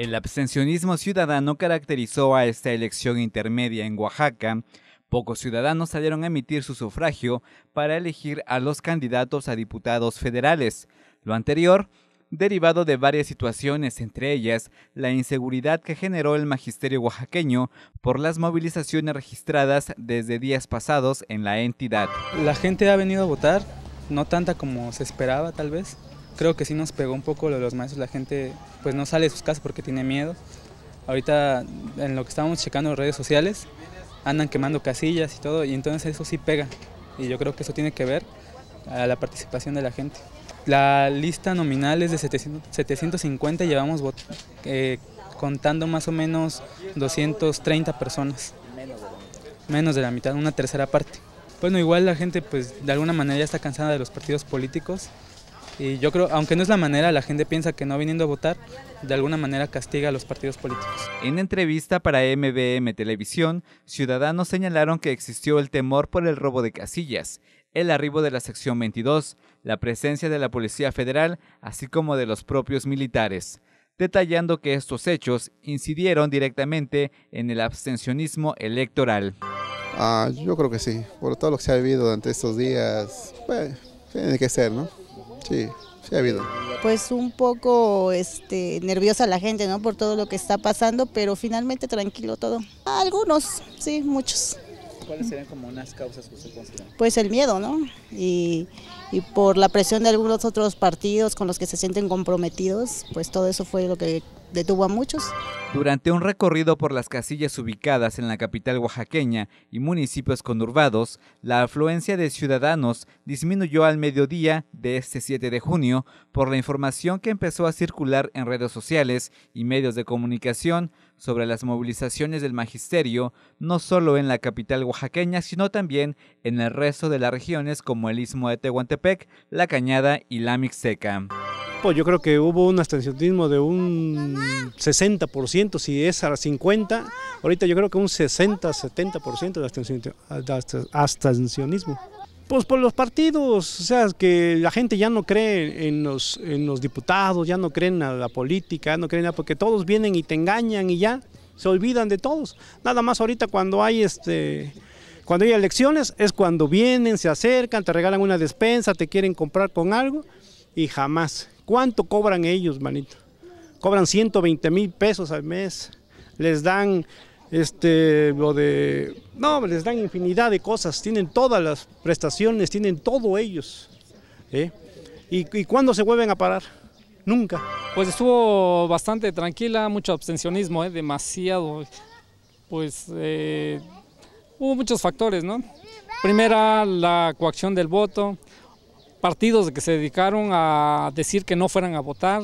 El abstencionismo ciudadano caracterizó a esta elección intermedia en Oaxaca. Pocos ciudadanos salieron a emitir su sufragio para elegir a los candidatos a diputados federales. Lo anterior derivado de varias situaciones, entre ellas la inseguridad que generó el magisterio oaxaqueño por las movilizaciones registradas desde días pasados en la entidad. La gente ha venido a votar, no tanta como se esperaba tal vez, creo que sí nos pegó un poco lo de los maestros, la gente pues no sale de sus casas porque tiene miedo. Ahorita en lo que estábamos checando en redes sociales, andan quemando casillas y todo, y entonces eso sí pega. Y yo creo que eso tiene que ver a la participación de la gente. La lista nominal es de 750 y llevamos eh, contando más o menos 230 personas. Menos de la mitad, una tercera parte. Bueno, igual la gente pues de alguna manera ya está cansada de los partidos políticos y yo creo, aunque no es la manera, la gente piensa que no viniendo a votar, de alguna manera castiga a los partidos políticos. En entrevista para MBM Televisión, ciudadanos señalaron que existió el temor por el robo de casillas, el arribo de la sección 22, la presencia de la Policía Federal, así como de los propios militares detallando que estos hechos incidieron directamente en el abstencionismo electoral. Ah, yo creo que sí, por todo lo que se ha vivido durante estos días, pues, tiene que ser, ¿no? Sí, sí ha habido. Pues un poco este, nerviosa la gente, ¿no? Por todo lo que está pasando, pero finalmente tranquilo todo. Algunos, sí, muchos. ¿Cuáles serían como unas causas que usted considera? Pues el miedo, ¿no? Y, y, por la presión de algunos otros partidos con los que se sienten comprometidos, pues todo eso fue lo que detuvo a muchos. Durante un recorrido por las casillas ubicadas en la capital oaxaqueña y municipios conurbados, la afluencia de ciudadanos disminuyó al mediodía de este 7 de junio por la información que empezó a circular en redes sociales y medios de comunicación sobre las movilizaciones del magisterio, no solo en la capital oaxaqueña, sino también en el resto de las regiones como el Istmo de Tehuantepec, La Cañada y la Mixteca yo creo que hubo un abstencionismo de un 60%, si es a 50, ahorita yo creo que un 60-70% de abstencionismo. Pues por los partidos, o sea, que la gente ya no cree en los, diputados, ya no cree en la política, no no en nada, porque todos vienen y te engañan y ya se olvidan de todos. Nada más ahorita cuando hay este cuando hay elecciones es cuando vienen, se acercan, te regalan una despensa, te quieren comprar con algo y jamás ¿Cuánto cobran ellos, manito? Cobran 120 mil pesos al mes. Les dan este, lo de, no, les dan infinidad de cosas, tienen todas las prestaciones, tienen todo ellos. ¿eh? ¿Y, cuándo se vuelven a parar? Nunca. Pues estuvo bastante tranquila, mucho abstencionismo, ¿eh? demasiado. Pues eh, hubo muchos factores, ¿no? Primera, la coacción del voto partidos que se dedicaron a decir que no fueran a votar,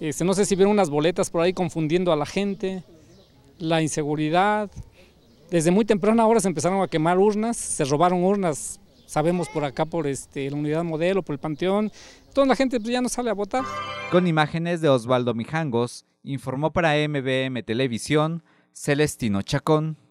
este, no sé si vieron unas boletas por ahí confundiendo a la gente, la inseguridad. Desde muy temprana hora se empezaron a quemar urnas, se robaron urnas, sabemos por acá, por este, la unidad modelo, por el panteón. Toda la gente pues, ya no sale a votar. Con imágenes de Osvaldo Mijangos, informó para MBM Televisión Celestino Chacón.